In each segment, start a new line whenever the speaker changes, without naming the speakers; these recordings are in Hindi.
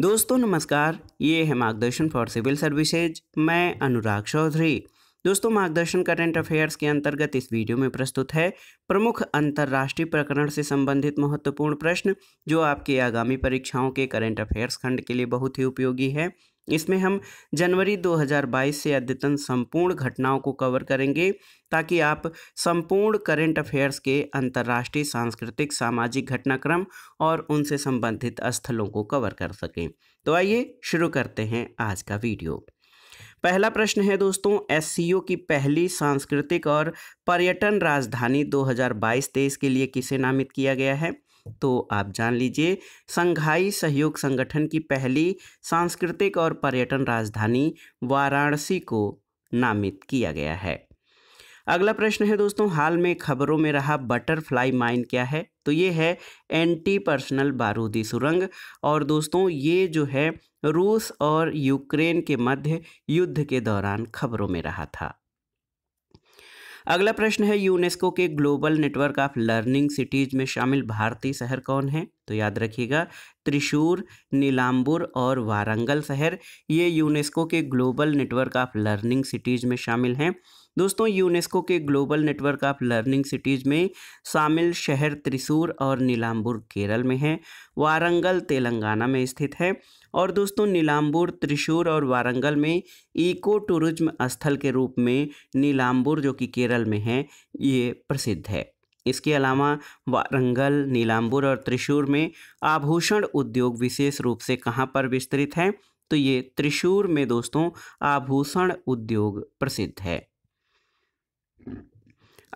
दोस्तों नमस्कार ये है मार्गदर्शन फॉर सिविल सर्विसेज मैं अनुराग चौधरी दोस्तों मार्गदर्शन करंट अफेयर्स के अंतर्गत इस वीडियो में प्रस्तुत है प्रमुख अंतर्राष्ट्रीय प्रकरण से संबंधित महत्वपूर्ण प्रश्न जो आपके आगामी परीक्षाओं के करंट अफेयर्स खंड के लिए बहुत ही उपयोगी है इसमें हम जनवरी 2022 से अद्यतन संपूर्ण घटनाओं को कवर करेंगे ताकि आप संपूर्ण करेंट अफेयर्स के अंतर्राष्ट्रीय सांस्कृतिक सामाजिक घटनाक्रम और उनसे संबंधित स्थलों को कवर कर सकें तो आइए शुरू करते हैं आज का वीडियो पहला प्रश्न है दोस्तों एस की पहली सांस्कृतिक और पर्यटन राजधानी 2022 तेईस के लिए किसे नामित किया गया है तो आप जान लीजिए संघाई सहयोग संगठन की पहली सांस्कृतिक और पर्यटन राजधानी वाराणसी को नामित किया गया है अगला प्रश्न है दोस्तों हाल में खबरों में रहा बटरफ्लाई माइन क्या है तो ये है एंटी पर्सनल बारूदी सुरंग और दोस्तों ये जो है रूस और यूक्रेन के मध्य युद्ध के दौरान खबरों में रहा था अगला प्रश्न है यूनेस्को के global network of learning cities में शामिल भारतीय शहर कौन है तो याद रखिएगा त्रिशूर नीलाम्बुर और वारंगल शहर ये यूनेस्को के global network of learning cities में शामिल हैं दोस्तों यूनेस्को के global network of learning cities में शामिल शहर त्रिशूर और नीलाम्बूर केरल में है वारंगल तेलंगाना में स्थित है और दोस्तों नीलाम्बूर त्रिशूर और वारंगल में इको टूरिज्म स्थल के रूप में नीलाम्बूर जो कि केरल में है ये प्रसिद्ध है इसके अलावा वारंगल नीलाम्बूर और त्रिशूर में आभूषण उद्योग विशेष रूप से कहाँ पर विस्तृत है तो ये त्रिशूर में दोस्तों आभूषण उद्योग प्रसिद्ध है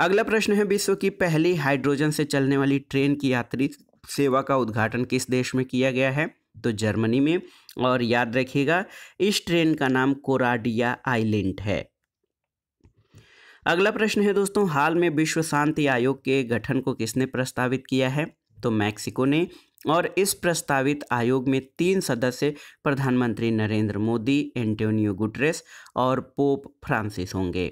अगला प्रश्न है विश्व की पहली हाइड्रोजन से चलने वाली ट्रेन की यात्री सेवा का उद्घाटन किस देश में किया गया है तो जर्मनी में और याद रखिएगा इस ट्रेन का नाम कोराडिया आइलैंड है अगला प्रश्न है दोस्तों हाल में विश्व शांति आयोग के गठन को किसने प्रस्तावित किया है तो मैक्सिको ने और इस प्रस्तावित आयोग में तीन सदस्य प्रधानमंत्री नरेंद्र मोदी एंटोनियो गुटरेस और पोप फ्रांसिस होंगे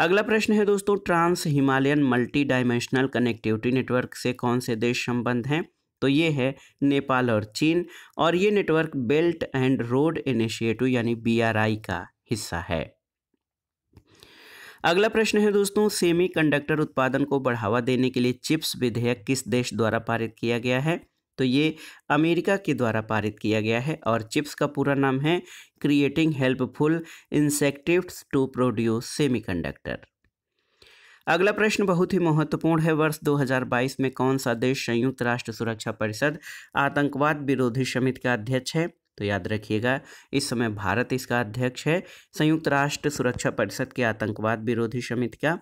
अगला प्रश्न है दोस्तों trans Himalayan multi dimensional connectivity network से कौन से देश संबंध हैं तो ये है नेपाल और चीन और ये network belt and road initiative यानी बीआरआई का हिस्सा है अगला प्रश्न है दोस्तों सेमीकंडक्टर उत्पादन को बढ़ावा देने के लिए चिप्स विधेयक किस देश द्वारा पारित किया गया है तो ये अमेरिका के द्वारा पारित किया गया है और चिप्स का पूरा नाम है creating helpful incentives to produce semiconductor अगला प्रश्न बहुत ही महत्वपूर्ण है वर्ष 2022 में कौन सा देश संयुक्त राष्ट्र सुरक्षा परिषद आतंकवाद विरोधी समिति का अध्यक्ष है तो याद रखिएगा इस समय भारत इसका अध्यक्ष है संयुक्त राष्ट्र सुरक्षा परिषद के आतंकवाद विरोधी समिति का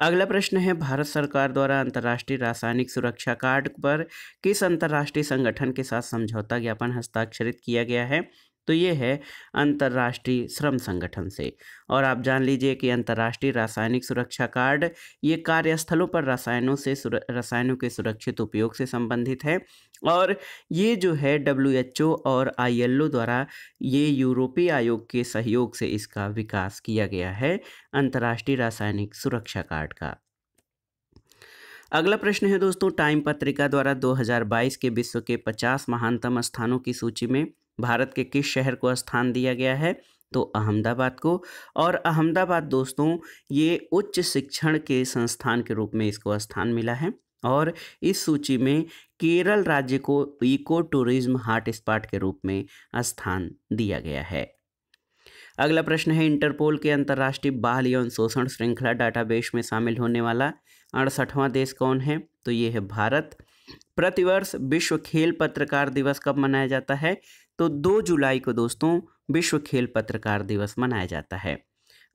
अगला प्रश्न है भारत सरकार द्वारा अंतर्राष्ट्रीय रासायनिक सुरक्षा कार्ड पर किस अंतर्राष्ट्रीय संगठन के साथ समझौता ज्ञापन हस्ताक्षरित किया गया है तो ये है अंतर्राष्ट्रीय श्रम संगठन से और आप जान लीजिए कि अंतर्राष्ट्रीय रासायनिक सुरक्षा कार्ड ये कार्यस्थलों पर रसायनों से रसायनों के सुरक्षित उपयोग से संबंधित है और ये जो है डब्ल्यू और आई द्वारा ये यूरोपीय आयोग के सहयोग से इसका विकास किया गया है अंतर्राष्ट्रीय रासायनिक सुरक्षा कार्ड का अगला प्रश्न है दोस्तों टाइम पत्रिका द्वारा 2022 के विश्व के 50 महानतम स्थानों की सूची में भारत के किस शहर को स्थान दिया गया है तो अहमदाबाद को और अहमदाबाद दोस्तों ये उच्च शिक्षण के संस्थान के रूप में इसको स्थान मिला है और इस सूची में केरल राज्य को इको टूरिज्म हॉट स्पॉट के रूप में स्थान दिया गया है अगला प्रश्न है इंटरपोल के अंतर्राष्ट्रीय बाल यौन शोषण श्रृंखला डाटाबेस में शामिल होने वाला अड़सठवां देश कौन है तो ये है भारत प्रतिवर्ष विश्व खेल पत्रकार दिवस कब मनाया जाता है तो 2 जुलाई को दोस्तों विश्व खेल पत्रकार दिवस मनाया जाता है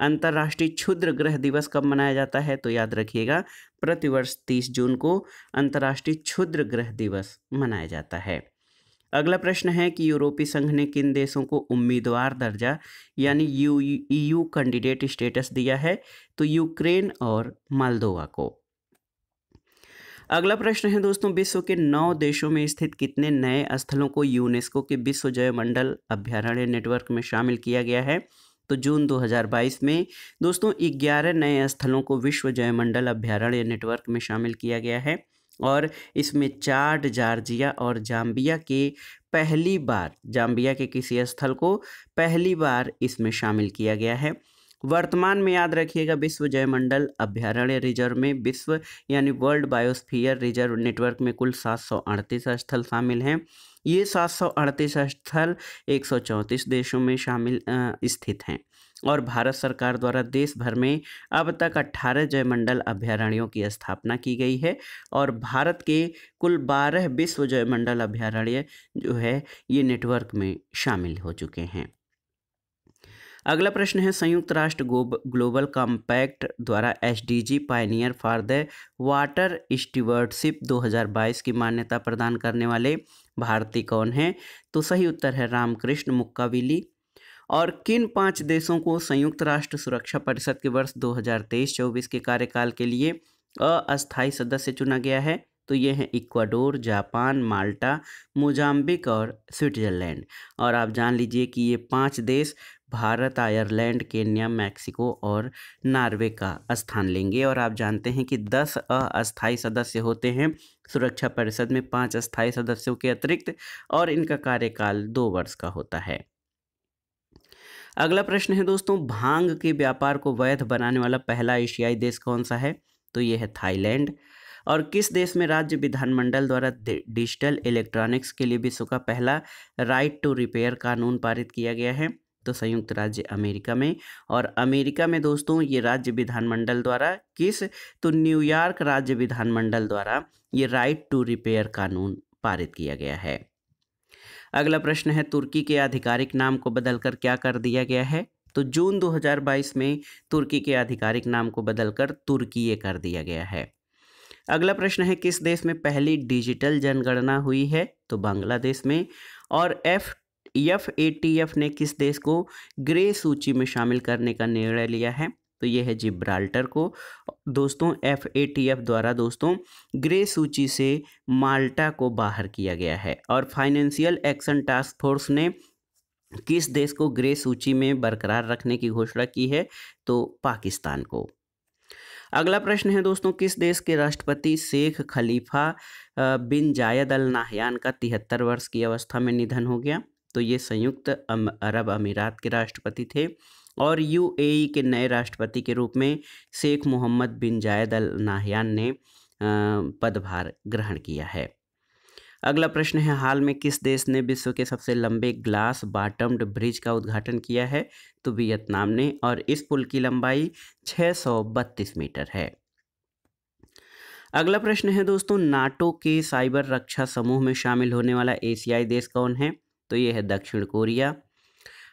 अंतर्राष्ट्रीय क्षुद्र ग्रह दिवस कब मनाया जाता है तो याद रखिएगा प्रतिवर्ष तीस जून को अंतर्राष्ट्रीय क्षुद्र ग्रह दिवस मनाया जाता है अगला प्रश्न है कि यूरोपीय संघ ने किन देशों को उम्मीदवार दर्जा यानी यू ईयू कैंडिडेट स्टेटस दिया है तो यूक्रेन और मालदोवा को अगला प्रश्न है दोस्तों विश्व के नौ देशों में स्थित कितने नए स्थलों को यूनेस्को के विश्व जयमंडल अभ्यारण्य नेटवर्क में शामिल किया गया है तो जून 2022 में दोस्तों 11 नए स्थलों को विश्व जयमंडल अभ्यारण्य नेटवर्क में शामिल किया गया है और इसमें चार्ड जार्जिया और जाम्बिया के पहली बार जाम्बिया के किसी स्थल को पहली बार इसमें शामिल किया गया है वर्तमान में याद रखिएगा विश्व जयमंडल अभ्यारण्य रिजर्व में विश्व यानी वर्ल्ड बायोस्फीयर रिजर्व नेटवर्क में कुल सात सौ अड़तीस स्थल शामिल हैं ये सात सौ अड़तीस स्थल एक सौ चौंतीस देशों में शामिल स्थित हैं और भारत सरकार द्वारा देश भर में अब तक 18 जयमंडल अभ्यारण्यों की स्थापना की गई है और भारत के कुल 12 विश्व जयमंडल अभ्यारण्य जो है ये नेटवर्क में शामिल हो चुके हैं अगला प्रश्न है संयुक्त राष्ट्र ग्लोबल कॉम्पैक्ट द्वारा S D G pioneer for the water stewardship 2022 की मान्यता प्रदान करने वाले भारतीय कौन हैं तो सही उत्तर है रामकृष्ण मुक्काविली और किन पांच देशों को संयुक्त राष्ट्र सुरक्षा परिषद के वर्ष 2023-24 के कार्यकाल के लिए अस्थायी सदस्य चुना गया है तो ये हैं इक्वाडोर जापान माल्टा मोजाम्बिक और स्विट्जरलैंड और आप जान लीजिए कि ये पांच देश भारत आयरलैंड केन्या मैक्सिको और नार्वे का स्थान लेंगे और आप जानते हैं कि दस अस्थायी सदस्य होते हैं सुरक्षा परिषद में पांच अस्थायी सदस्यों के अतिरिक्त और इनका कार्यकाल दो वर्ष का होता है अगला प्रश्न है दोस्तों भांग के व्यापार को वैध बनाने वाला पहला एशियाई देश कौन सा है तो ये है थाईलैंड और किस देश में राज्य विधानमंडल द्वारा डिजिटल इलेक्ट्रॉनिक्स के लिए विश्व का पहला राइट टू रिपेयर कानून पारित किया गया है तो संयुक्त राज्य अमेरिका में और अमेरिका में दोस्तों ये राज्य विधानमंडल द्वारा किस तो न्यूयॉर्क राज्य विधानमंडल द्वारा ये राइट टू रिपेयर कानून पारित किया गया है अगला प्रश्न है तुर्की के आधिकारिक नाम को बदलकर क्या कर दिया गया है तो जून 2022 में तुर्की के आधिकारिक नाम को बदलकर तुर्की कर दिया गया है अगला प्रश्न है किस देश में पहली डिजिटल जनगणना हुई है तो बांग्लादेश में और F F A T F ने किस देश को ग्रे सूची में शामिल करने का निर्णय लिया है तो ये है जिब्राल्टर को दोस्तों एफ ए टी एफ द्वारा दोस्तों ग्रे सूची से माल्टा को बाहर किया गया है और फाइनेंशियल एक्शन टास्क फोर्स ने किस देश को ग्रे सूची में बरकरार रखने की घोषणा की है तो पाकिस्तान को अगला प्रश्न है दोस्तों किस देश के राष्ट्रपति शेख खलीफा बिन जायद अल नाहयान का तिहत्तर वर्ष की अवस्था में निधन हो गया तो ये संयुक्त अरब अमीरात के राष्ट्रपति थे और यूएई के नए राष्ट्रपति के रूप में शेख मोहम्मद बिन जायद अल नाहयान ने पदभार ग्रहण किया है अगला प्रश्न है हाल में किस देश ने विश्व के सबसे लंबे ग्लास बाटम्ड ब्रिज का उद्घाटन किया है तो वियतनाम ने और इस पुल की लंबाई 632 मीटर है अगला प्रश्न है दोस्तों नाटो के साइबर रक्षा समूह में शामिल होने वाला एशियाई देश कौन है तो ये है दक्षिण कोरिया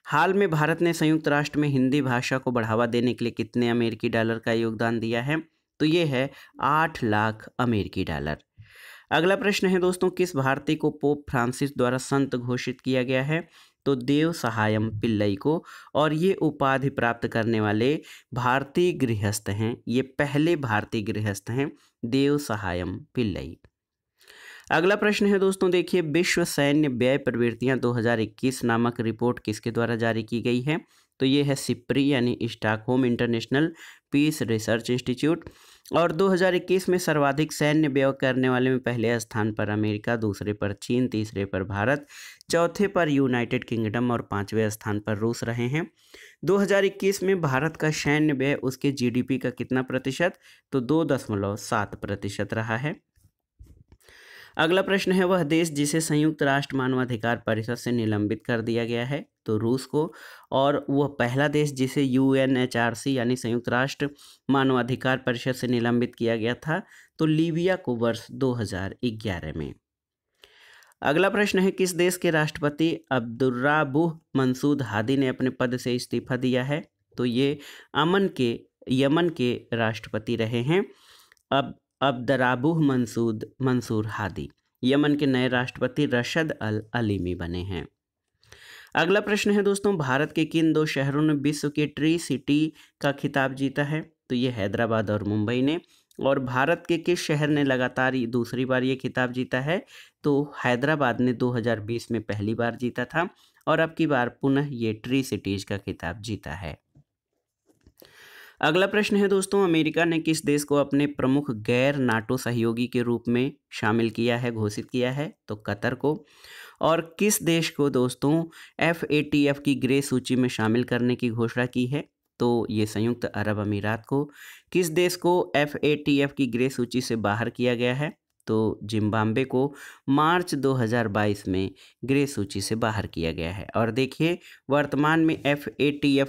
हाल में भारत ने संयुक्त राष्ट्र में हिंदी भाषा को बढ़ावा देने के लिए कितने अमेरिकी डॉलर का योगदान दिया है तो ये है आठ लाख अमेरिकी डॉलर अगला प्रश्न है दोस्तों किस भारतीय को पोप फ्रांसिस द्वारा संत घोषित किया गया है तो देव सहायम पिल्लई को और ये उपाधि प्राप्त करने वाले भारतीय गृहस्थ हैं ये पहले भारतीय गृहस्थ हैं देव सहायम पिल्लई अगला प्रश्न है दोस्तों देखिए विश्व सैन्य व्यय प्रवृत्तियां 2021 नामक रिपोर्ट किसके द्वारा जारी की गई है तो ये है सिप्री यानी Stockholm international peace research institute और 2021 में सर्वाधिक सैन्य व्यय करने वाले में पहले स्थान पर अमेरिका दूसरे पर चीन तीसरे पर भारत चौथे पर यूनाइटेड किंगडम और पाँचवें स्थान पर रूस रहे हैं 2021 में भारत का सैन्य व्यय उसके जीडीपी का कितना प्रतिशत तो दो दशमलव सात प्रतिशत रहा है अगला प्रश्न है वह देश जिसे संयुक्त राष्ट्र मानवाधिकार परिषद से निलंबित कर दिया गया है तो रूस को और वह पहला देश जिसे यू यानी संयुक्त राष्ट्र मानवाधिकार परिषद से निलंबित किया गया था तो लीबिया को वर्ष 2011 में अगला प्रश्न है किस देश के राष्ट्रपति अब्दुर्राबू मंसूद हादी ने अपने पद से इस्तीफा दिया है तो ये अमन के यमन के राष्ट्रपति रहे हैं अब Abdrabbuh Mansud Mansour Hadi Yemen के नए राष्ट्रपति रशद अल अलीमी बने हैं अगला प्रश्न है दोस्तों भारत के किन दो शहरों ने विश्व के ट्री सिटी का खिताब जीता है तो ये हैदराबाद और मुंबई ने और भारत के किस शहर ने लगातार दूसरी बार ये खिताब जीता है तो हैदराबाद ने 2020 में पहली बार जीता था और अब की बार पुनः ये ट्री सिटीज़ का खिताब जीता है अगला प्रश्न है दोस्तों अमेरिका ने किस देश को अपने प्रमुख गैर नाटो सहयोगी के रूप में शामिल किया है घोषित किया है तो कतर को और किस देश को दोस्तों एफ ए टी एफ की ग्रे सूची में शामिल करने की घोषणा की है तो ये संयुक्त अरब अमीरात को किस देश को एफ ए टी एफ की ग्रे सूची से बाहर किया गया है तो जिम्बाब्वे को मार्च 2022 में ग्रे सूची से बाहर किया गया है और देखिए वर्तमान में एफ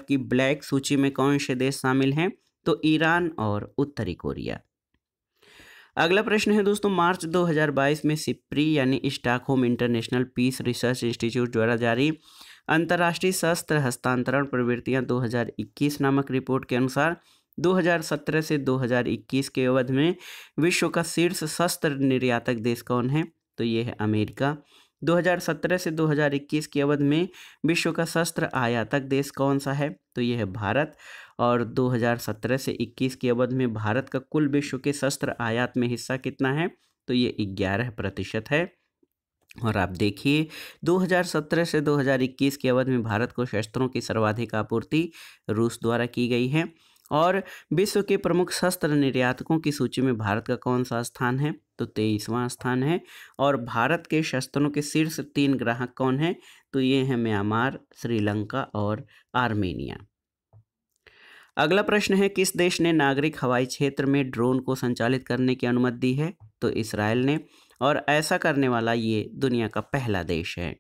की ब्लैक सूची में कौन से देश शामिल हैं तो ईरान और उत्तरी कोरिया अगला प्रश्न है दोस्तों मार्च 2022 में सिप्री यानी Stockholm international peace research institute द्वारा जारी अंतर्राष्ट्रीय शस्त्र हस्तांतरण प्रवृत्तियां 2021 नामक रिपोर्ट के अनुसार 2017 से 2021 के अवध में विश्व का शीर्ष शस्त्र निर्यातक देश कौन है तो ये है अमेरिका 2017 से 2021 की अवध में विश्व का शस्त्र आयातक देश कौन सा है तो यह है भारत और 2017 से 21 की अवध में भारत का कुल विश्व के शस्त्र आयात में हिस्सा कितना है तो ये ग्यारह प्रतिशत है और आप देखिए 2017 से 2021 की अवध में भारत को शस्त्रों की सर्वाधिक आपूर्ति रूस द्वारा की गई है और विश्व के प्रमुख शस्त्र निर्यातकों की सूची में भारत का कौन सा स्थान है तो तेईसवां स्थान है और भारत के शस्त्रों के शीर्ष तीन ग्राहक कौन हैं तो ये हैं म्यांमार श्रीलंका और आर्मेनिया अगला प्रश्न है किस देश ने नागरिक हवाई क्षेत्र में ड्रोन को संचालित करने की अनुमति दी है तो इसराइल ने और ऐसा करने वाला ये दुनिया का पहला देश है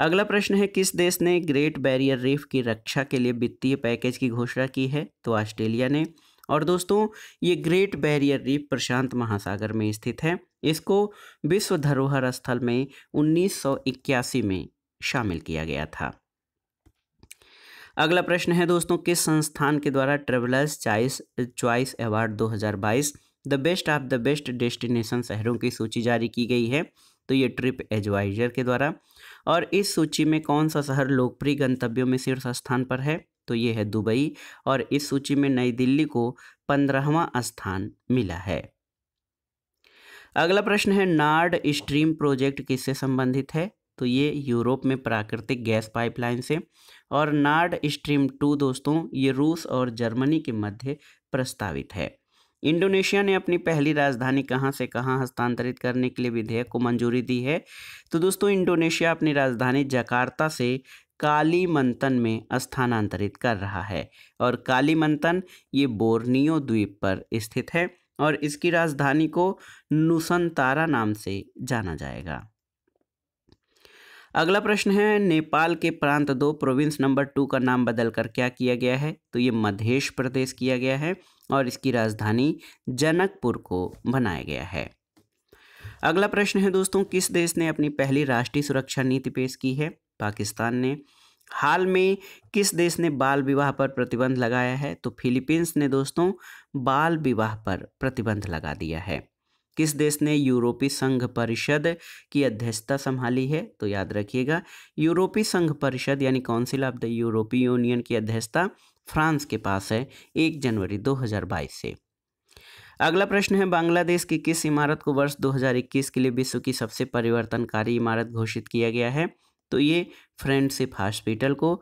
अगला प्रश्न है किस देश ने ग्रेट बैरियर रीफ की रक्षा के लिए वित्तीय पैकेज की घोषणा की है तो ऑस्ट्रेलिया ने और दोस्तों ये ग्रेट बैरियर रीफ प्रशांत महासागर में स्थित है इसको विश्व धरोहर स्थल में 1981 में शामिल किया गया था अगला प्रश्न है दोस्तों किस संस्थान के द्वारा travellers choice choice award 2022 the best of the best destination शहरों की सूची जारी की गई है तो ये ट्रिप एडवाइजर के द्वारा और इस सूची में कौन सा शहर लोकप्रिय गंतव्यों में शीर्ष स्थान पर है तो ये है दुबई और इस सूची में नई दिल्ली को पंद्रहवा स्थान मिला है अगला प्रश्न है नार्ड स्ट्रीम प्रोजेक्ट किससे संबंधित है तो ये यूरोप में प्राकृतिक गैस पाइपलाइन से और नार्ड स्ट्रीम टू दोस्तों ये रूस और जर्मनी के मध्य प्रस्तावित है इंडोनेशिया ने अपनी पहली राजधानी कहां से कहां हस्तांतरित करने के लिए विधेयक को मंजूरी दी है तो दोस्तों इंडोनेशिया अपनी राजधानी जकार्ता से काली मंथन में स्थानांतरित कर रहा है और काली मंथन ये बोर्नियो द्वीप पर स्थित है और इसकी राजधानी को नुसंतारा नाम से जाना जाएगा अगला प्रश्न है नेपाल के प्रांत दो प्रोविंस नंबर टू का नाम बदलकर क्या किया गया है तो ये मध्य प्रदेश किया गया है और इसकी राजधानी जनकपुर को बनाया गया है अगला प्रश्न है दोस्तों किस देश ने अपनी पहली राष्ट्रीय सुरक्षा नीति पेश की है पाकिस्तान ने हाल में किस देश ने बाल विवाह पर प्रतिबंध लगाया है तो फिलीपींस ने दोस्तों बाल विवाह पर प्रतिबंध लगा दिया है किस देश ने यूरोपीय संघ परिषद की अध्यक्षता संभाली है तो याद रखिएगा यूरोपीय संघ परिषद यानी council of the European union की अध्यक्षता फ्रांस के पास है एक जनवरी 2022 से अगला प्रश्न है बांग्लादेश की किस इमारत को वर्ष 2021 के लिए विश्व की सबसे परिवर्तनकारी इमारत घोषित किया गया है तो ये फ्रेंडशिप हॉस्पिटल को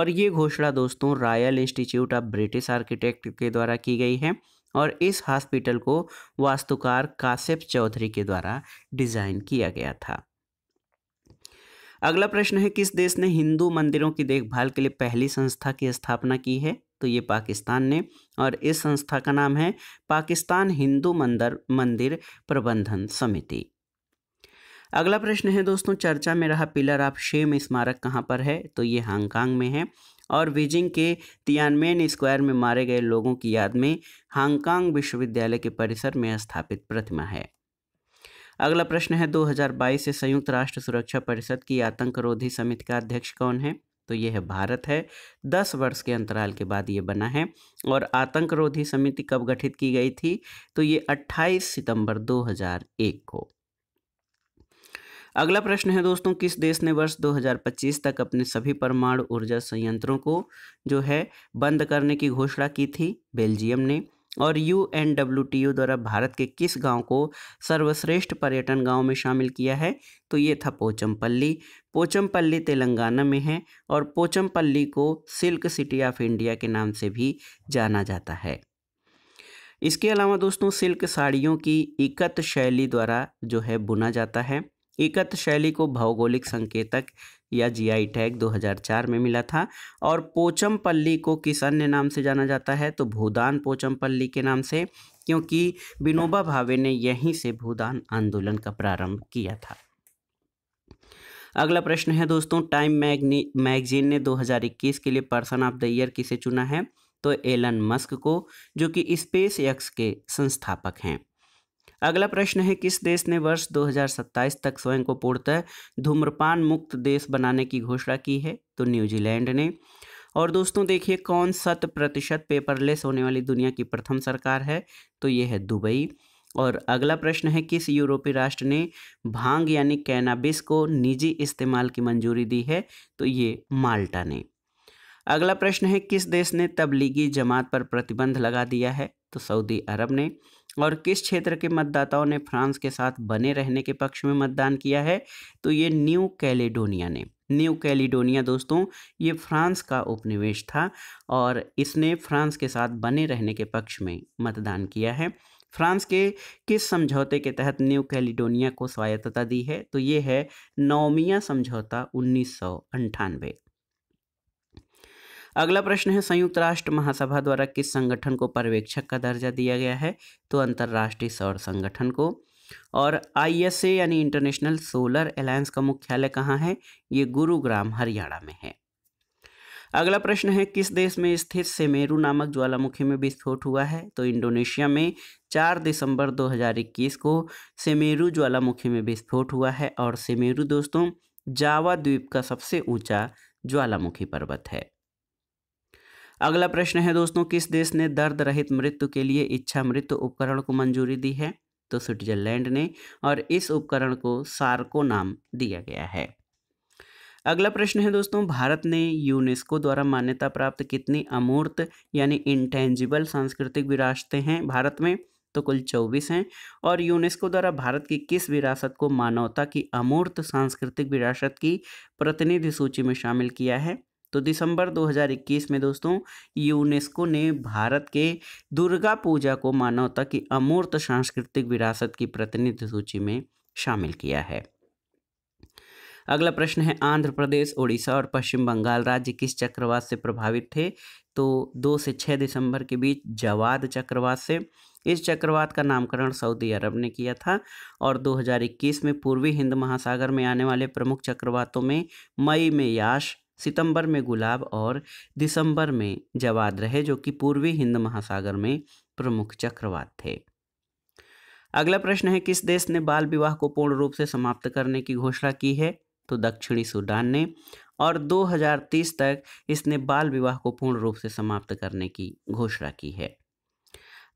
और ये घोषणा दोस्तों royal institute of British architect के द्वारा की गई है और इस हॉस्पिटल को वास्तुकार काशिप चौधरी के द्वारा डिज़ाइन किया गया था अगला प्रश्न है किस देश ने हिंदू मंदिरों की देखभाल के लिए पहली संस्था की स्थापना की है तो ये पाकिस्तान ने और इस संस्था का नाम है पाकिस्तान हिंदू मंदिर मंदिर प्रबंधन समिति अगला प्रश्न है दोस्तों चर्चा में रहा पिलर ऑफ शेम स्मारक कहाँ पर है तो ये हांगकांग में है और बीजिंग के तियानमेन स्क्वायर में मारे गए लोगों की याद में हांगकांग विश्वविद्यालय के परिसर में स्थापित प्रतिमा है अगला प्रश्न है 2022 से संयुक्त राष्ट्र सुरक्षा परिषद की आतंकरोधी समिति का अध्यक्ष कौन है तो यह है भारत है दस वर्ष के अंतराल के बाद ये बना है और आतंकरोधी समिति कब गठित की गई थी तो ये 28 सितंबर 2001 को अगला प्रश्न है दोस्तों किस देश ने वर्ष 2025 तक अपने सभी परमाणु ऊर्जा संयंत्रों को जो है बंद करने की घोषणा की थी बेल्जियम ने और U N W T U द्वारा भारत के किस गांव को सर्वश्रेष्ठ पर्यटन गांव में शामिल किया है तो ये था पोचमपल्ली पोचमपल्ली तेलंगाना में है और पोचमपल्ली को सिल्क सिटी ऑफ इंडिया के नाम से भी जाना जाता है इसके अलावा दोस्तों सिल्क साड़ियों की इकत शैली द्वारा जो है बुना जाता है एकत्र शैली को भौगोलिक संकेतक या जीआई टैग 2004 में मिला था और पोचमपल्ली को किस अन्य नाम से जाना जाता है तो भूदान पोचमपल्ली के नाम से क्योंकि विनोबा भावे ने यहीं से भूदान आंदोलन का प्रारंभ किया था अगला प्रश्न है दोस्तों टाइम मैगनी मैगजीन ने 2021 के लिए पर्सन ऑफ द ईयर किसे चुना है तो एलन मस्क को जो कि स्पेस एक्स के संस्थापक हैं अगला प्रश्न है किस देश ने वर्ष 2027 तक स्वयं को पूर्णतः धूम्रपान मुक्त देश बनाने की घोषणा की है तो न्यूजीलैंड ने और दोस्तों देखिए कौन शत प्रतिशत पेपरलेस होने वाली दुनिया की प्रथम सरकार है तो ये है दुबई और अगला प्रश्न है किस यूरोपीय राष्ट्र ने भांग यानी कैनाबिस को निजी इस्तेमाल की मंजूरी दी है तो ये माल्टा ने अगला प्रश्न है किस देश ने तबलीगी जमात पर प्रतिबंध लगा दिया है तो सऊदी अरब ने और किस क्षेत्र के मतदाताओं ने फ्रांस के साथ बने रहने के पक्ष में मतदान किया है तो ये न्यू कैलिडोनिया ने न्यू कैलिडोनिया दोस्तों ये फ्रांस का उपनिवेश था और इसने फ्रांस के साथ बने रहने के पक्ष में मतदान किया है फ्रांस के किस समझौते के तहत न्यू कैलिडोनिया को स्वायत्तता दी है तो ये है नौमिया समझौता उन्नीस अगला प्रश्न है संयुक्त राष्ट्र महासभा द्वारा किस संगठन को पर्यवेक्षक का दर्जा दिया गया है तो अंतर्राष्ट्रीय सौर संगठन को और आईएसए यानी इंटरनेशनल सोलर अलायंस का मुख्यालय कहाँ है ये गुरुग्राम हरियाणा में है अगला प्रश्न है किस देश में स्थित सेमेरू नामक ज्वालामुखी में विस्फोट हुआ है तो इंडोनेशिया में 4 दिसंबर 2021 को सेमेरू ज्वालामुखी में विस्फोट हुआ है और सेमेरू दोस्तों जावा द्वीप का सबसे ऊंचा ज्वालामुखी पर्वत है अगला प्रश्न है दोस्तों किस देश ने दर्द रहित मृत्यु के लिए इच्छा मृत्यु उपकरण को मंजूरी दी है तो स्विट्जरलैंड ने और इस उपकरण को सार्को नाम दिया गया है अगला प्रश्न है दोस्तों भारत ने यूनेस्को द्वारा मान्यता प्राप्त कितनी अमूर्त यानी इंटेंजिबल सांस्कृतिक विरासतें हैं भारत में तो कुल चौबीस हैं और यूनेस्को द्वारा भारत की किस विरासत को मानवता की अमूर्त सांस्कृतिक विरासत की प्रतिनिधि सूची में शामिल किया है तो दिसंबर 2021 में दोस्तों यूनेस्को ने भारत के दुर्गा पूजा को मानवता की अमूर्त सांस्कृतिक विरासत की प्रतिनिधि सूची में शामिल किया है अगला प्रश्न है आंध्र प्रदेश ओडिशा और पश्चिम बंगाल राज्य किस चक्रवात से प्रभावित थे तो दो से छः दिसंबर के बीच जवाद चक्रवात से इस चक्रवात का नामकरण सऊदी अरब ने किया था और 2021 में पूर्वी हिंद महासागर में आने वाले प्रमुख चक्रवातों में मई में याश सितंबर में गुलाब और दिसंबर में जवाद रहे जो कि पूर्वी हिंद महासागर में प्रमुख चक्रवात थे अगला प्रश्न है किस देश ने बाल विवाह को पूर्ण रूप से समाप्त करने की घोषणा की है तो दक्षिणी सूडान ने और 2030 तक इसने बाल विवाह को पूर्ण रूप से समाप्त करने की घोषणा की है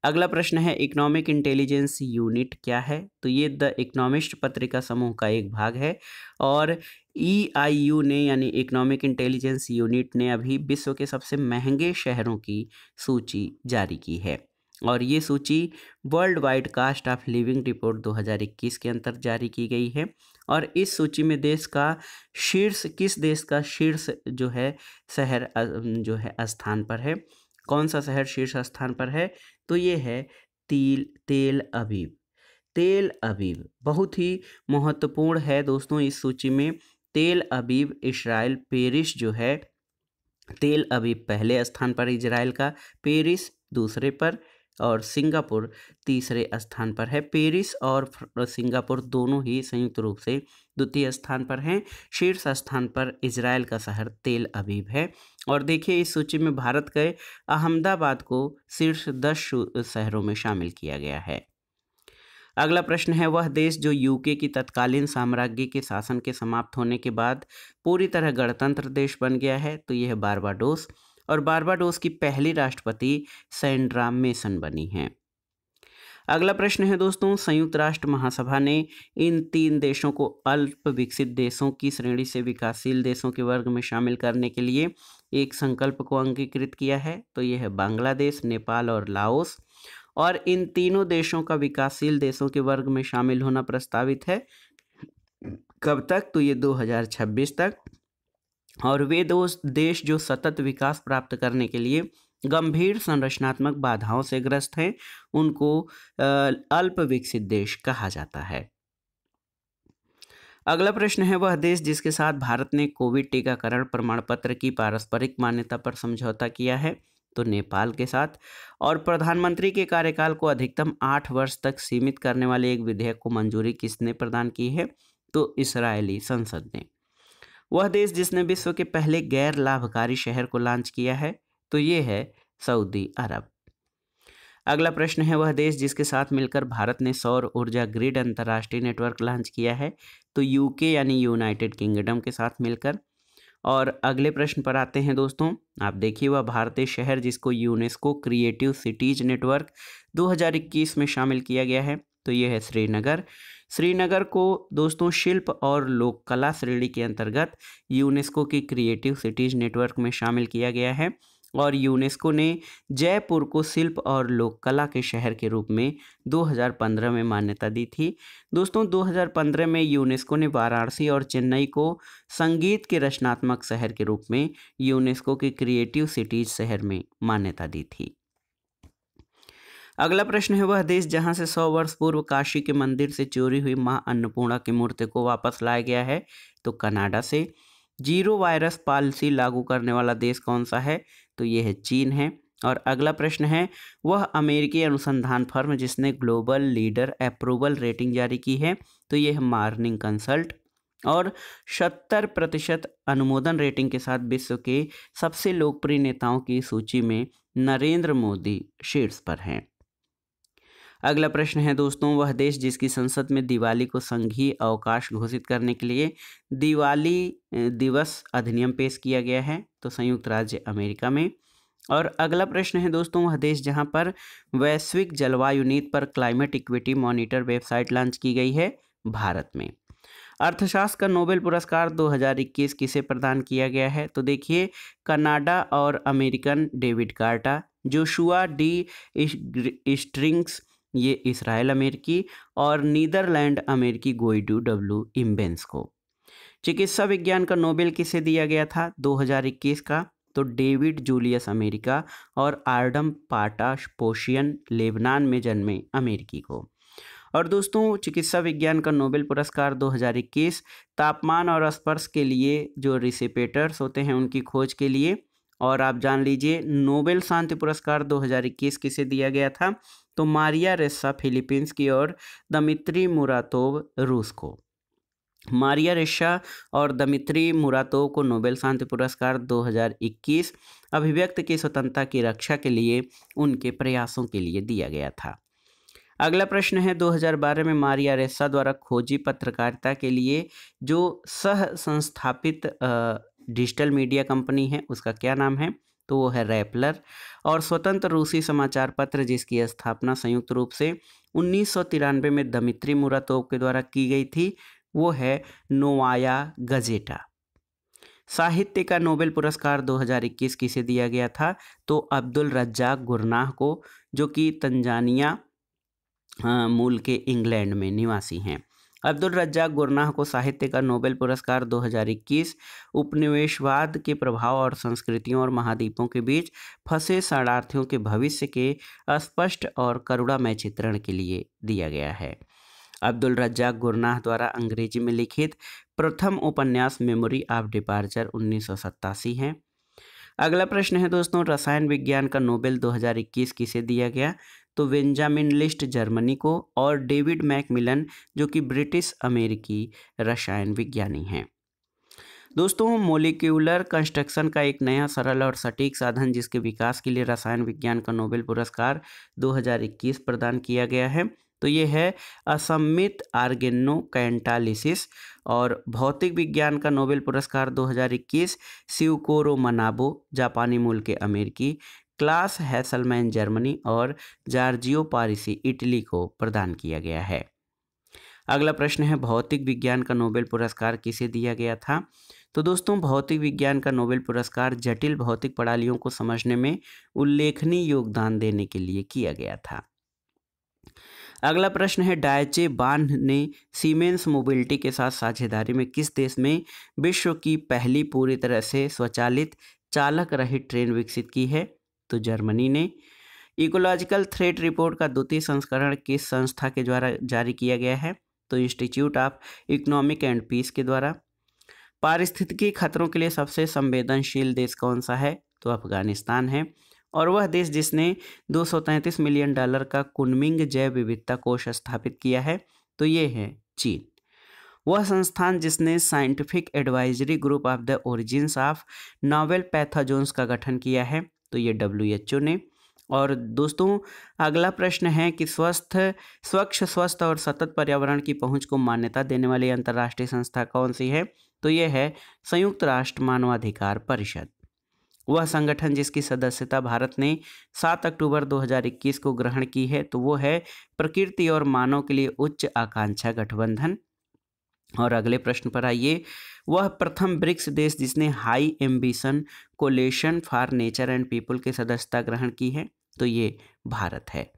अगला प्रश्न है इकोनॉमिक इंटेलिजेंस यूनिट क्या है तो ये द इकोनॉमिस्ट पत्रिका समूह का एक भाग है और ई आई यू ने यानी इकोनॉमिक इंटेलिजेंस यूनिट ने अभी विश्व के सबसे महंगे शहरों की सूची जारी की है और ये सूची world wide cost of living report 2021 के अंतर जारी की गई है और इस सूची में देश का शीर्ष किस देश का शीर्ष जो है शहर जो है स्थान पर है कौन सा शहर शीर्ष स्थान पर है तो ये है तिल तेल अबीब तेल अबीब बहुत ही महत्वपूर्ण है दोस्तों इस सूची में तेल अबीब इसराइल पेरिस जो है तेल अबीब पहले स्थान पर इजराइल का पेरिस दूसरे पर और सिंगापुर तीसरे स्थान पर है पेरिस और सिंगापुर दोनों ही संयुक्त रूप से द्वितीय स्थान पर हैं शीर्ष स्थान पर इसराइल का शहर तेल अबीब है और देखिए इस सूची में भारत के अहमदाबाद को शीर्ष दस शहरों में शामिल किया गया है अगला प्रश्न है वह देश जो यूके की तत्कालीन साम्राज्य के शासन के समाप्त होने के बाद पूरी तरह गणतंत्र देश बन गया है तो यह बारबाडोस और बारबाडोस की पहली राष्ट्रपति सैंड्रा मेसन बनी हैं अगला प्रश्न है दोस्तों संयुक्त राष्ट्र महासभा ने इन तीन देशों को अल्प विकसित देशों की श्रेणी से विकासशील देशों के वर्ग में शामिल करने के लिए एक संकल्प को अंगीकृत किया है तो यह है बांग्लादेश नेपाल और लाओस और इन तीनों देशों का विकासशील देशों के वर्ग में शामिल होना प्रस्तावित है कब तक तो ये 2026 तक और वे दो देश जो सतत विकास प्राप्त करने के लिए गंभीर संरचनात्मक बाधाओं से ग्रस्त हैं उनको अल्प विकसित देश कहा जाता है अगला प्रश्न है वह देश जिसके साथ भारत ने कोविड टीकाकरण प्रमाण पत्र की पारस्परिक मान्यता पर समझौता किया है तो नेपाल के साथ और प्रधानमंत्री के कार्यकाल को अधिकतम आठ वर्ष तक सीमित करने वाले एक विधेयक को मंजूरी किसने प्रदान की है तो इसराइली संसद ने वह देश जिसने विश्व के पहले गैर लाभकारी शहर को लॉन्च किया है तो ये है सऊदी अरब अगला प्रश्न है वह देश जिसके साथ मिलकर भारत ने सौर ऊर्जा ग्रिड अंतर्राष्ट्रीय नेटवर्क लॉन्च किया है तो यूके यानी यूनाइटेड किंगडम के साथ मिलकर और अगले प्रश्न पर आते हैं दोस्तों आप देखिए वह भारतीय शहर जिसको यूनेस्को क्रिएटिव सिटीज नेटवर्क 2021 में शामिल किया गया है तो यह है श्रीनगर श्रीनगर को दोस्तों शिल्प और लोक कला श्रेणी के अंतर्गत यूनेस्को की क्रिएटिव सिटीज़ नेटवर्क में शामिल किया गया है और यूनेस्को ने जयपुर को शिल्प और लोक कला के शहर के रूप में 2015 में मान्यता दी थी दोस्तों 2015 में यूनेस्को ने वाराणसी और चेन्नई को संगीत के रचनात्मक शहर के रूप में यूनेस्को के क्रिएटिव सिटीज शहर में मान्यता दी थी अगला प्रश्न है वह देश जहां से सौ वर्ष पूर्व काशी के मंदिर से चोरी हुई माँ अन्नपूर्णा की मूर्ति को वापस लाया गया है तो कनाडा से जीरो वायरस पॉलिसी लागू करने वाला देश कौन सा है तो यह है चीन है और अगला प्रश्न है वह अमेरिकी अनुसंधान फर्म जिसने ग्लोबल लीडर अप्रूवल रेटिंग जारी की है तो यह है मार्निंग कंसल्ट और 70 प्रतिशत अनुमोदन रेटिंग के साथ विश्व के सबसे लोकप्रिय नेताओं की सूची में नरेंद्र मोदी शीर्ष पर हैं अगला प्रश्न है दोस्तों वह देश जिसकी संसद में दिवाली को संघीय अवकाश घोषित करने के लिए दिवाली दिवस अधिनियम पेश किया गया है तो संयुक्त राज्य अमेरिका में और अगला प्रश्न है दोस्तों वह देश जहां पर वैश्विक जलवायु नीति पर climate equity monitor website launch की गई है भारत में अर्थशास्त्र का नोबेल पुरस्कार 2021 किसे प्रदान किया गया है तो देखिए कनाडा और American David Carta Joshua D Strings ये इसराइल अमेरिकी और नीदरलैंड अमेरिकी गोइडू डब्ल्यू इम्बेंस को चिकित्सा विज्ञान का नोबेल किसे दिया गया था 2021 का तो डेविड जूलियस अमेरिका और आर्डम पाटा पोशियन लेबनान में जन्मे अमेरिकी को और दोस्तों चिकित्सा विज्ञान का नोबेल पुरस्कार 2021 तापमान और स्पर्श के लिए जो रिसिपेटर्स होते हैं उनकी खोज के लिए और आप जान लीजिए नोबेल शांति पुरस्कार 2021 किसे दिया गया था तो मारिया रेसा फिलीपींस की और दमित्री मुरातोव रूस को मारिया रेशा और दमित्री मुरातोव को नोबेल शांति पुरस्कार 2021 अभिव्यक्त की स्वतंत्रता की रक्षा के लिए उनके प्रयासों के लिए दिया गया था अगला प्रश्न है 2012 में मारिया रेशा द्वारा खोजी पत्रकारिता के लिए जो सह संस्थापित डिजिटल मीडिया कंपनी है उसका क्या नाम है तो वो है रैपलर और स्वतंत्र रूसी समाचार पत्र जिसकी स्थापना संयुक्त रूप से उन्नीस में दमित्री मुरातोव के द्वारा की गई थी वो है नोवाया गजेटा साहित्य का नोबेल पुरस्कार 2021 किसे दिया गया था तो अब्दुल रज्जा गुरनाह को जो कि तंजानिया मूल के इंग्लैंड में निवासी हैं अब्दुल रज्जाक गुरनाह को साहित्य का नोबेल पुरस्कार 2021 उपनिवेशवाद के प्रभाव और संस्कृतियों और महाद्वीपों के बीच फंसे शरणार्थियों के भविष्य के अस्पष्ट और करुणामय चित्रण के लिए दिया गया है अब्दुल रज्जाक गुरनाह द्वारा अंग्रेजी में लिखित प्रथम उपन्यास मेमोरी ऑफ डिपार्चर उन्नीस है अगला प्रश्न है दोस्तों रसायन विज्ञान का नोबेल 2021 किसे दिया गया तो बेंजामिन लिस्ट जर्मनी को और डेविड मैकमिलन जो कि ब्रिटिश अमेरिकी रसायन विज्ञानी हैं दोस्तों मोलिक्यूलर कंस्ट्रक्शन का एक नया सरल और सटीक साधन जिसके विकास के लिए रसायन विज्ञान का नोबेल पुरस्कार 2021 प्रदान किया गया है तो ये है असम्मित आर्गेनो कैंटालिसिस और भौतिक विज्ञान का नोबेल पुरस्कार 2021 शिवकोरो मनाबो जापानी मूल के अमेरिकी क्लास हैसलमैन जर्मनी और जार्जियो पारिसी इटली को प्रदान किया गया है अगला प्रश्न है भौतिक विज्ञान का नोबेल पुरस्कार किसे दिया गया था तो दोस्तों भौतिक विज्ञान का नोबेल पुरस्कार जटिल भौतिक प्रणालियों को समझने में उल्लेखनीय योगदान देने के लिए किया गया था अगला प्रश्न है डायचे बांध ने सीमेंस मोबिलिटी के साथ साझेदारी में किस देश में विश्व की पहली पूरी तरह से स्वचालित चालक रहित ट्रेन विकसित की है तो जर्मनी ने इकोलॉजिकल थ्रेट रिपोर्ट का द्वितीय संस्करण किस संस्था के द्वारा जारी किया गया है तो institute of economic and peace के द्वारा पारिस्थितिकी खतरों के लिए सबसे संवेदनशील देश कौन सा है तो अफगानिस्तान है और वह देश जिसने 233 मिलियन डॉलर का कुनमिंग जैव विविधता कोष स्थापित किया है तो ये है चीन वह संस्थान जिसने scientific advisory group of the origin of novel pathogens का गठन किया है तो ये डब्ल्यू एच ओ ने और दोस्तों अगला प्रश्न है कि स्वस्थ स्वच्छ स्वस्थ और सतत पर्यावरण की पहुंच को मान्यता देने वाली अंतर्राष्ट्रीय संस्था कौन सी है तो ये है संयुक्त राष्ट्र मानवाधिकार परिषद वह संगठन जिसकी सदस्यता भारत ने 7 अक्टूबर 2021 को ग्रहण की है तो वो है प्रकृति और मानव के लिए उच्च आकांक्षा गठबंधन और अगले प्रश्न पर आइए वह प्रथम ब्रिक्स देश जिसने high ambition coalition for nature and people के सदस्यता ग्रहण की है तो ये भारत है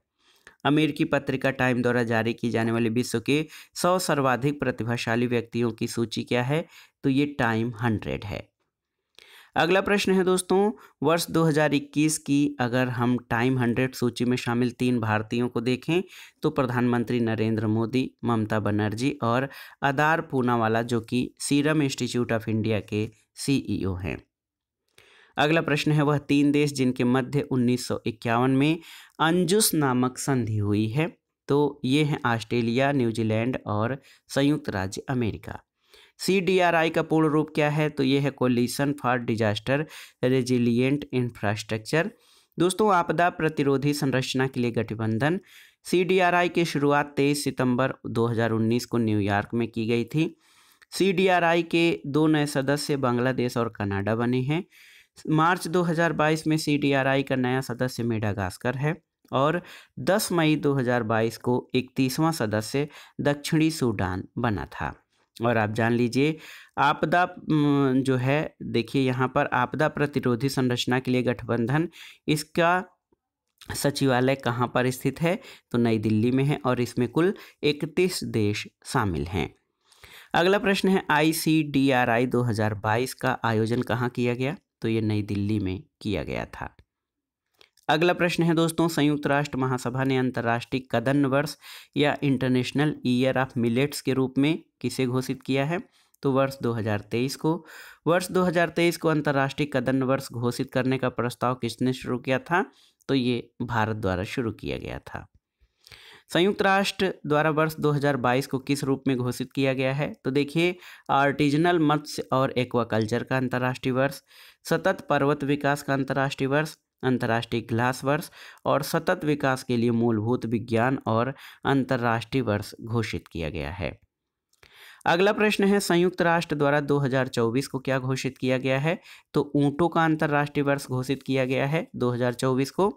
अमेरिकी पत्रिका टाइम द्वारा जारी की जाने वाले विश्व के सौ सर्वाधिक प्रतिभाशाली व्यक्तियों की सूची क्या है तो ये टाइम हंड्रेड है अगला प्रश्न है दोस्तों वर्ष 2021 की अगर हम टाइम हंड्रेड सूची में शामिल तीन भारतीयों को देखें तो प्रधानमंत्री नरेंद्र मोदी ममता बनर्जी और अदार पूनावाला जो कि सीरम इंस्टीट्यूट ऑफ इंडिया के सीईओ हैं अगला प्रश्न है वह तीन देश जिनके मध्य 1951 में अंजुस नामक संधि हुई है तो ये हैं ऑस्ट्रेलिया न्यूजीलैंड और संयुक्त राज्य अमेरिका सी का पूर्ण रूप क्या है तो ये है coalition for disaster resilient infrastructure दोस्तों आपदा प्रतिरोधी संरचना के लिए गठबंधन सी की शुरुआत 23 सितंबर 2019 को न्यूयॉर्क में की गई थी सी के दो नए सदस्य बांग्लादेश और कनाडा बने हैं मार्च 2022 में सी का नया सदस्य मेडागास्कर है और 10 मई 2022 को इकतीसवां सदस्य दक्षिणी सूडान बना था और आप जान लीजिए आपदा जो है देखिए यहाँ पर आपदा प्रतिरोधी संरचना के लिए गठबंधन इसका सचिवालय कहाँ पर स्थित है तो नई दिल्ली में है और इसमें कुल इकतीस देश शामिल हैं अगला प्रश्न है आई सी डी आर आई दो हज़ार बाईस का आयोजन कहाँ किया गया तो ये नई दिल्ली में किया गया था अगला प्रश्न है दोस्तों संयुक्त राष्ट्र महासभा ने अंतर्राष्ट्रीय कदन वर्ष या इंटरनेशनल ईयर ऑफ मिलेट्स के रूप में किसे घोषित किया है तो वर्ष 2023 को वर्ष 2023 को अंतर्राष्ट्रीय कदन वर्ष घोषित करने का प्रस्ताव किसने शुरू किया था तो ये भारत द्वारा शुरू किया गया था संयुक्त राष्ट्र द्वारा वर्ष 2022 को किस रूप में घोषित किया गया है तो देखिए आर्टिजनल मत्स्य और एक्वाकल्चर का अंतर्राष्ट्रीय वर्ष सतत पर्वत विकास का अंतर्राष्ट्रीय वर्ष अंतर्राष्ट्रीय ग्लास वर्ष और सतत विकास के लिए मूलभूत विज्ञान और अंतर्राष्ट्रीय वर्ष घोषित किया गया है अगला प्रश्न है संयुक्त राष्ट्र द्वारा 2024 को क्या घोषित किया गया है तो ऊँटों का अंतर्राष्ट्रीय वर्ष घोषित किया गया है 2024 को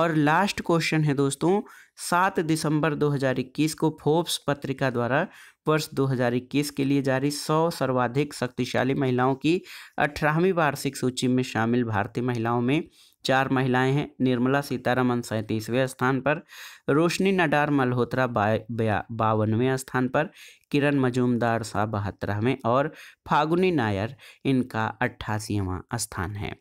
और लास्ट क्वेश्चन है दोस्तों 7 दिसंबर 2021 को फोर्ब्स पत्रिका द्वारा वर्ष 2021 के लिए जारी 100 सर्वाधिक शक्तिशाली महिलाओं की अठारहवीं वार्षिक सूची में शामिल भारतीय महिलाओं में चार महिलाएं हैं निर्मला सीतारमन सैंतीसवें स्थान पर रोशनी नडार मल्होत्रा बावनवें स्थान पर किरण मजूमदार शाह बहत्तरवें और फागुनी नायर इनका अट्ठासीवा स्थान है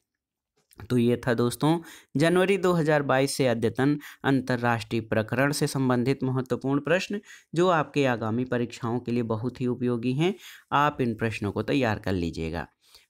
तो ये था दोस्तों जनवरी 2022 से अद्यतन अंतर्राष्ट्रीय प्रकरण से संबंधित महत्वपूर्ण प्रश्न जो आपके आगामी परीक्षाओं के लिए बहुत ही उपयोगी हैं आप इन प्रश्नों को तैयार कर लीजिएगा